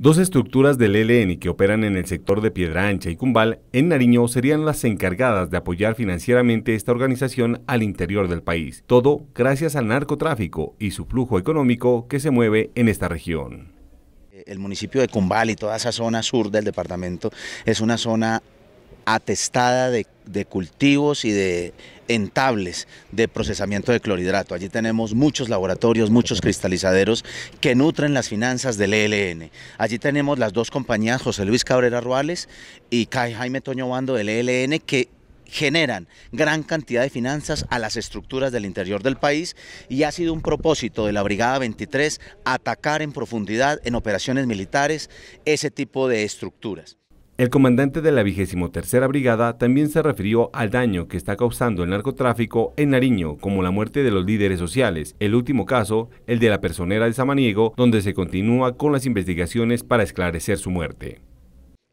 Dos estructuras del ELN que operan en el sector de Piedra Ancha y Cumbal, en Nariño, serían las encargadas de apoyar financieramente esta organización al interior del país, todo gracias al narcotráfico y su flujo económico que se mueve en esta región. El municipio de Cumbal y toda esa zona sur del departamento es una zona atestada de, cultivos y de entables de procesamiento de clorhidrato. Allí tenemos muchos laboratorios, muchos cristalizaderos que nutren las finanzas del ELN. Allí tenemos las dos compañías, José Luis Cabrera Ruales y Jaime Toño Bando del ELN, que generan gran cantidad de finanzas a las estructuras del interior del país y ha sido un propósito de la Brigada 23 atacar en profundidad en operaciones militares ese tipo de estructuras. El comandante de la vigésimo tercera brigada también se refirió al daño que está causando el narcotráfico en Nariño, como la muerte de los líderes sociales, el último caso, el de la personera de Samaniego, donde se continúa con las investigaciones para esclarecer su muerte.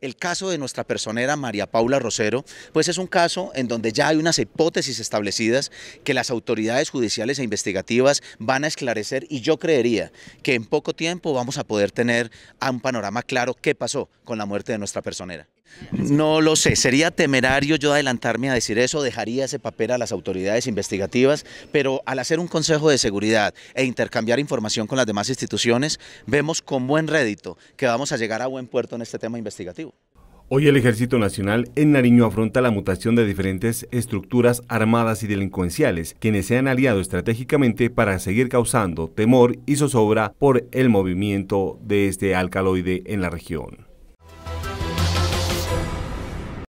El caso de nuestra personera María Paula Rosero, pues es un caso en donde ya hay unas hipótesis establecidas que las autoridades judiciales e investigativas van a esclarecer y yo creería que en poco tiempo vamos a poder tener un panorama claro qué pasó con la muerte de nuestra personera. No lo sé, sería temerario yo adelantarme a decir eso, dejaría ese papel a las autoridades investigativas, pero al hacer un consejo de seguridad e intercambiar información con las demás instituciones, vemos con buen rédito que vamos a llegar a buen puerto en este tema investigativo. Hoy el Ejército Nacional en Nariño afronta la mutación de diferentes estructuras armadas y delincuenciales, quienes se han aliado estratégicamente para seguir causando temor y zozobra por el movimiento de este alcaloide en la región.